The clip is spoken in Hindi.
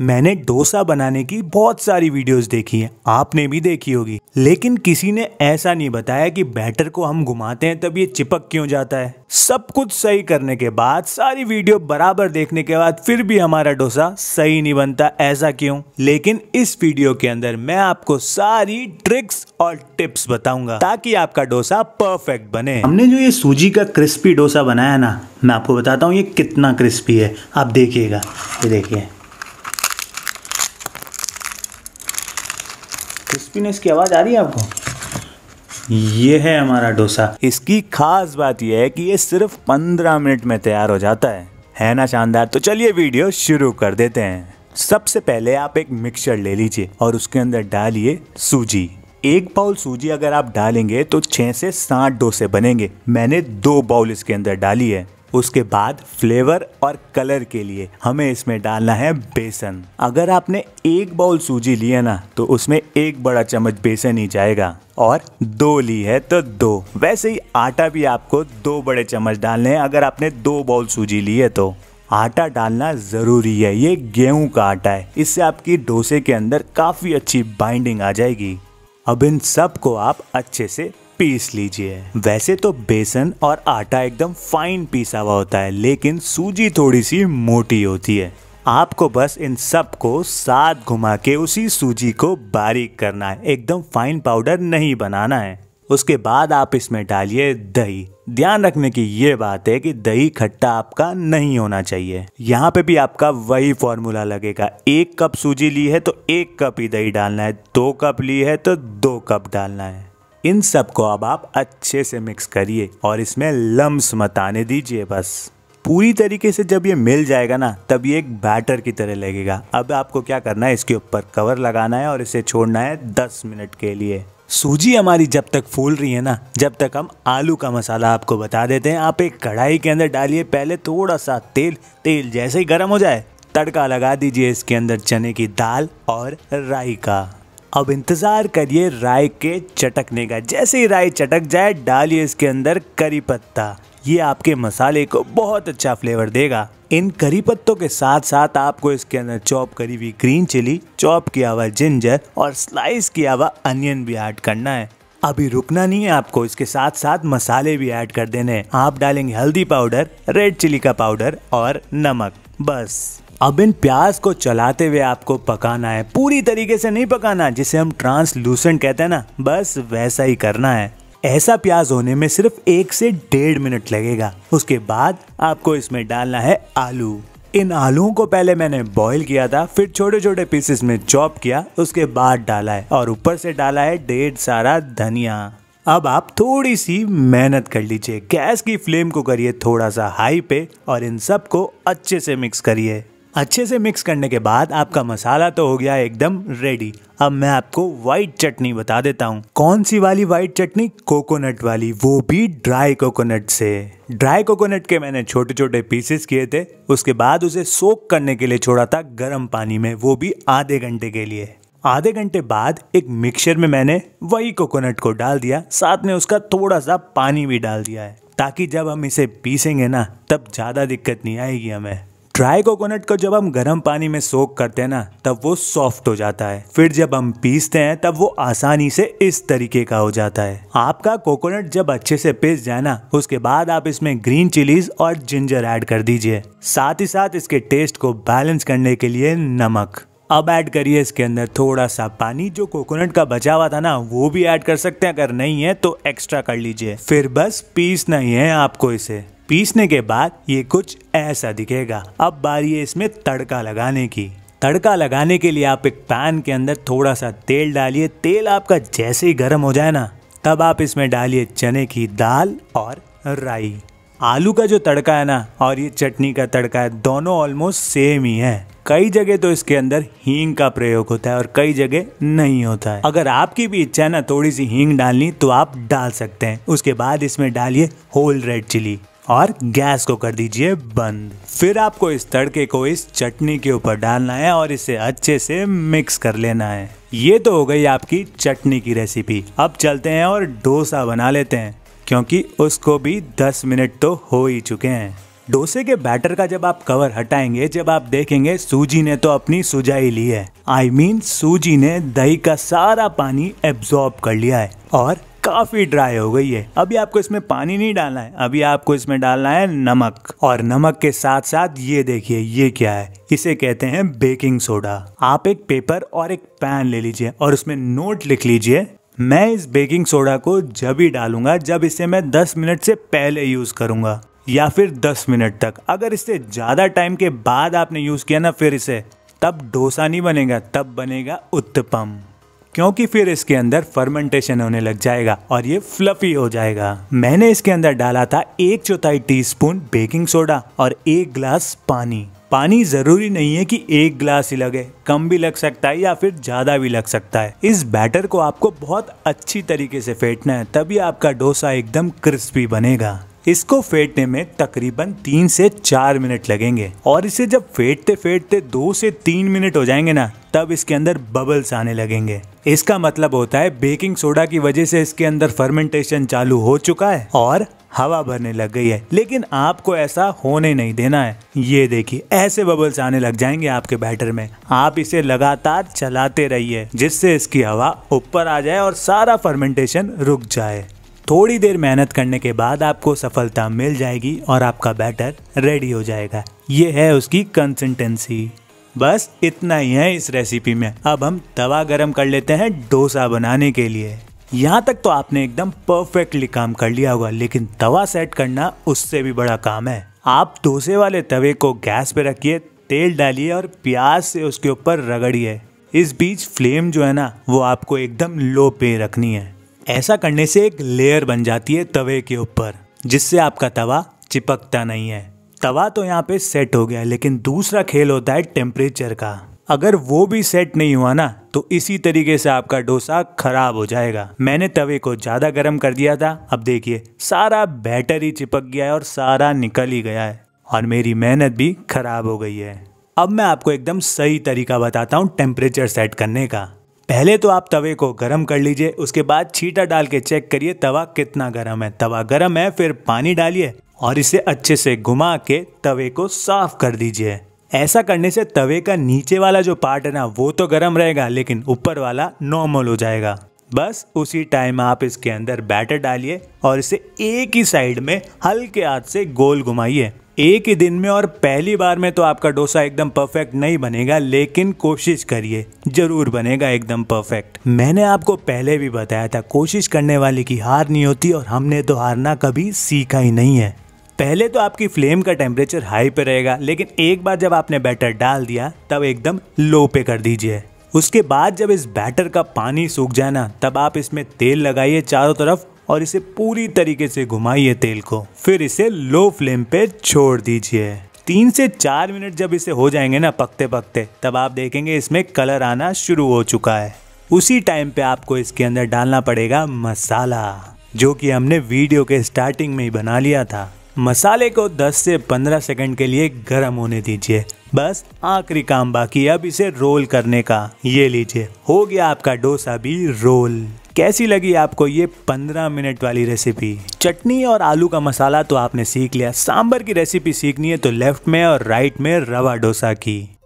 मैंने डोसा बनाने की बहुत सारी वीडियोस देखी हैं आपने भी देखी होगी लेकिन किसी ने ऐसा नहीं बताया कि बैटर को हम घुमाते हैं तब ये चिपक क्यों जाता है सब कुछ सही करने के बाद सारी वीडियो बराबर देखने के बाद फिर भी हमारा डोसा सही नहीं बनता ऐसा क्यों लेकिन इस वीडियो के अंदर मैं आपको सारी ट्रिक्स और टिप्स बताऊंगा ताकि आपका डोसा परफेक्ट बने हमने जो ये सूजी का क्रिस्पी डोसा बनाया ना मैं आपको बताता हूँ ये कितना क्रिस्पी है आप देखिएगा ये देखिए क्रिस्पीनेस की आवाज़ आ रही है आपको ये है हमारा डोसा इसकी खास बात यह है कि ये सिर्फ 15 मिनट में तैयार हो जाता है है ना शानदार तो चलिए वीडियो शुरू कर देते हैं सबसे पहले आप एक मिक्सचर ले लीजिए और उसके अंदर डालिए सूजी एक बाउल सूजी अगर आप डालेंगे तो छः से सात डोसे बनेंगे मैंने दो बाउल इसके अंदर डाली है उसके बाद फ्लेवर और कलर के लिए हमें इसमें डालना है बेसन अगर आपने एक बाउल सूजी लिया ना तो उसमें एक बड़ा चम्मच बेसन ही जाएगा और दो ली है तो दो वैसे ही आटा भी आपको दो बड़े चम्मच डालने हैं अगर आपने दो बाउल सूजी ली है तो आटा डालना ज़रूरी है ये गेहूं का आटा है इससे आपकी डोसे के अंदर काफ़ी अच्छी बाइंडिंग आ जाएगी अब इन सब को आप अच्छे से पीस लीजिए वैसे तो बेसन और आटा एकदम फाइन पीसा हुआ होता है लेकिन सूजी थोड़ी सी मोटी होती है आपको बस इन सब को साथ घुमा के उसी सूजी को बारीक करना है एकदम फाइन पाउडर नहीं बनाना है उसके बाद आप इसमें डालिए दही ध्यान रखने की ये बात है कि दही खट्टा आपका नहीं होना चाहिए यहाँ पे भी आपका वही फॉर्मूला लगेगा एक कप सूजी ली है तो एक कप ही दही डालना है दो कप ली है तो दो कप डालना है इन सब को अब आप अच्छे से मिक्स करिए और इसमें लम्स मत आने दीजिए बस पूरी तरीके से जब ये मिल जाएगा ना तब ये एक बैटर की तरह लगेगा अब आपको क्या करना है इसके ऊपर कवर लगाना है और इसे छोड़ना है 10 मिनट के लिए सूजी हमारी जब तक फूल रही है ना जब तक हम आलू का मसाला आपको बता देते हैं आप एक कढ़ाई के अंदर डालिए पहले थोड़ा सा तेल तेल जैसे ही गर्म हो जाए तड़का लगा दीजिए इसके अंदर चने की दाल और राई का अब इंतज़ार करिए राय के चटकने का जैसे ही राय चटक जाए डालिए इसके अंदर करी पत्ता ये आपके मसाले को बहुत अच्छा फ्लेवर देगा इन करी पत्तों के साथ साथ आपको इसके अंदर चॉप करी हुई ग्रीन चिली चॉप किया हुआ जिंजर और स्लाइस किया हुआ अनियन भी ऐड करना है अभी रुकना नहीं है आपको इसके साथ साथ मसाले भी ऐड कर देने आप डालेंगे हल्दी पाउडर रेड चिली का पाउडर और नमक बस अब इन प्याज को चलाते हुए आपको पकाना है पूरी तरीके से नहीं पकाना जिसे हम ट्रांसलूसेंट कहते हैं ना बस वैसा ही करना है ऐसा प्याज होने में सिर्फ एक से डेढ़ मिनट लगेगा उसके बाद आपको इसमें डालना है आलू इन आलूओं को पहले मैंने बॉईल किया था फिर छोटे छोटे पीसेस में चॉप किया उसके बाद डाला है और ऊपर से डाला है डेढ़ सारा धनिया अब आप थोड़ी सी मेहनत कर लीजिए गैस की फ्लेम को करिए थोड़ा सा हाई पे और इन सब को अच्छे से मिक्स करिए अच्छे से मिक्स करने के बाद आपका मसाला तो हो गया एकदम रेडी अब मैं आपको वाइट चटनी बता देता हूँ कौन सी वाली वाइट चटनी कोकोनट वाली वो भी ड्राई कोकोनट से ड्राई कोकोनट के मैंने छोटे छोटे पीसेस किए थे उसके बाद उसे सोक करने के लिए छोड़ा था गर्म पानी में वो भी आधे घंटे के लिए आधे घंटे बाद एक मिक्सचर में मैंने वही कोकोनट को डाल दिया साथ में उसका थोड़ा सा पानी भी डाल दिया है ताकि जब हम इसे पीसेंगे ना तब ज़्यादा दिक्कत नहीं आएगी हमें ड्राई कोकोनट को जब हम गर्म पानी में सोख करते हैं ना तब वो सॉफ्ट हो जाता है फिर जब हम पीसते हैं तब वो आसानी से इस तरीके का हो जाता है आपका कोकोनट जब अच्छे से पीस जाए ना उसके बाद आप इसमें ग्रीन चिलीज और जिंजर ऐड कर दीजिए साथ ही साथ इसके टेस्ट को बैलेंस करने के लिए नमक अब ऐड करिए इसके अंदर थोड़ा सा पानी जो कोकोनट का बचा हुआ था ना वो भी ऐड कर सकते हैं अगर नहीं है तो एक्स्ट्रा कर लीजिए फिर बस पीसना ही है आपको इसे पीसने के बाद ये कुछ ऐसा दिखेगा अब बारी है इसमें तड़का लगाने की तड़का लगाने के लिए आप एक पैन के अंदर थोड़ा सा तेल डालिए तेल आपका जैसे ही गर्म हो जाए ना तब आप इसमें डालिए चने की दाल और राई आलू का जो तड़का है ना और ये चटनी का तड़का है दोनों ऑलमोस्ट सेम ही है कई जगह तो इसके अंदर हींग का प्रयोग होता है और कई जगह नहीं होता है अगर आपकी भी इच्छा है ना थोड़ी सी हींग डालनी तो आप डाल सकते हैं उसके बाद इसमें डालिए होल रेड चिली और गैस को कर दीजिए बंद फिर आपको इस तड़के को इस चटनी के ऊपर डालना है और इसे अच्छे से मिक्स कर लेना है ये तो हो गई आपकी चटनी की रेसिपी अब चलते हैं और डोसा बना लेते हैं क्योंकि उसको भी 10 मिनट तो हो ही चुके हैं डोसे के बैटर का जब आप कवर हटाएंगे जब आप देखेंगे सूजी ने तो अपनी सुजाई ली है आई I मीन mean, सूजी ने दही का सारा पानी एब्जॉर्ब कर लिया है और काफ़ी ड्राई हो गई है अभी आपको इसमें पानी नहीं डालना है अभी आपको इसमें डालना है नमक और नमक के साथ साथ ये देखिए ये क्या है इसे कहते हैं बेकिंग सोडा आप एक पेपर और एक पैन ले लीजिए और उसमें नोट लिख लीजिए मैं इस बेकिंग सोडा को जब ही डालूंगा जब इसे मैं 10 मिनट से पहले यूज़ करूंगा या फिर 10 मिनट तक अगर इससे ज़्यादा टाइम के बाद आपने यूज़ किया ना फिर इसे तब डोसा नहीं बनेगा तब बनेगा उत्तपम क्योंकि फिर इसके अंदर फर्मेंटेशन होने लग जाएगा और ये फ्लफी हो जाएगा मैंने इसके अंदर डाला था एक चौथाई टीस्पून बेकिंग सोडा और एक ग्लास पानी पानी जरूरी नहीं है कि एक ग्लास ही लगे कम भी लग सकता है या फिर ज़्यादा भी लग सकता है इस बैटर को आपको बहुत अच्छी तरीके से फेंटना है तभी आपका डोसा एकदम क्रिस्पी बनेगा इसको फेटने में तकरीबन तीन से चार मिनट लगेंगे और इसे जब फेटते फेटते दो से तीन मिनट हो जाएंगे ना तब इसके अंदर बबल्स आने लगेंगे इसका मतलब होता है बेकिंग सोडा की वजह से इसके अंदर फर्मेंटेशन चालू हो चुका है और हवा भरने लग गई है लेकिन आपको ऐसा होने नहीं देना है ये देखिए ऐसे बबल्स आने लग जाएंगे आपके बैटर में आप इसे लगातार चलाते रहिए जिससे इसकी हवा ऊपर आ जाए और सारा फर्मेंटेशन रुक जाए थोड़ी देर मेहनत करने के बाद आपको सफलता मिल जाएगी और आपका बैटर रेडी हो जाएगा ये है उसकी कंसिस्टेंसी बस इतना ही है इस रेसिपी में अब हम तवा गरम कर लेते हैं डोसा बनाने के लिए यहाँ तक तो आपने एकदम परफेक्टली काम कर लिया होगा लेकिन तवा सेट करना उससे भी बड़ा काम है आप डोसे वाले तवे को गैस पे रखिए तेल डालिए और प्याज से उसके ऊपर रगड़िए इस बीच फ्लेम जो है ना वो आपको एकदम लो पे रखनी है ऐसा करने से एक लेयर बन जाती है तवे के ऊपर जिससे आपका तवा चिपकता नहीं है तवा तो यहाँ पे सेट हो गया लेकिन दूसरा खेल होता है टेम्परेचर का अगर वो भी सेट नहीं हुआ ना तो इसी तरीके से आपका डोसा खराब हो जाएगा मैंने तवे को ज़्यादा गर्म कर दिया था अब देखिए सारा बैटर ही चिपक गया है और सारा निकल ही गया है और मेरी मेहनत भी खराब हो गई है अब मैं आपको एकदम सही तरीका बताता हूँ टेम्परेचर सेट करने का पहले तो आप तवे को गर्म कर लीजिए उसके बाद छीटा डाल के चेक करिए तवा कितना गर्म है तवा गर्म है फिर पानी डालिए और इसे अच्छे से घुमा के तवे को साफ कर दीजिए ऐसा करने से तवे का नीचे वाला जो पार्ट है ना वो तो गर्म रहेगा लेकिन ऊपर वाला नॉर्मल हो जाएगा बस उसी टाइम आप इसके अंदर बैटर डालिए और इसे एक ही साइड में हल्के हाथ से गोल घुमाइए एक ही दिन में और पहली बार में तो आपका डोसा एकदम परफेक्ट नहीं बनेगा लेकिन कोशिश करिए जरूर बनेगा एकदम परफेक्ट मैंने आपको पहले भी बताया था कोशिश करने वाले की हार नहीं होती और हमने तो हारना कभी सीखा ही नहीं है पहले तो आपकी फ्लेम का टेम्परेचर हाई पे रहेगा लेकिन एक बार जब आपने बैटर डाल दिया तब एकदम लो पे कर दीजिए उसके बाद जब इस बैटर का पानी सूख जाए ना तब आप इसमें तेल लगाइए चारों तरफ और इसे पूरी तरीके से घुमाइए तेल को फिर इसे लो फ्लेम पे छोड़ दीजिए तीन से चार मिनट जब इसे हो जाएंगे ना पकते पकते तब आप देखेंगे इसमें कलर आना शुरू हो चुका है उसी टाइम पे आपको इसके अंदर डालना पड़ेगा मसाला जो कि हमने वीडियो के स्टार्टिंग में ही बना लिया था मसाले को 10 से 15 सेकंड के लिए गर्म होने दीजिए बस आखिरी काम बाकी अब इसे रोल करने का ये लीजिए हो गया आपका डोसा भी रोल कैसी लगी आपको ये पंद्रह मिनट वाली रेसिपी चटनी और आलू का मसाला तो आपने सीख लिया सांबर की रेसिपी सीखनी है तो लेफ्ट में और राइट में रवा डोसा की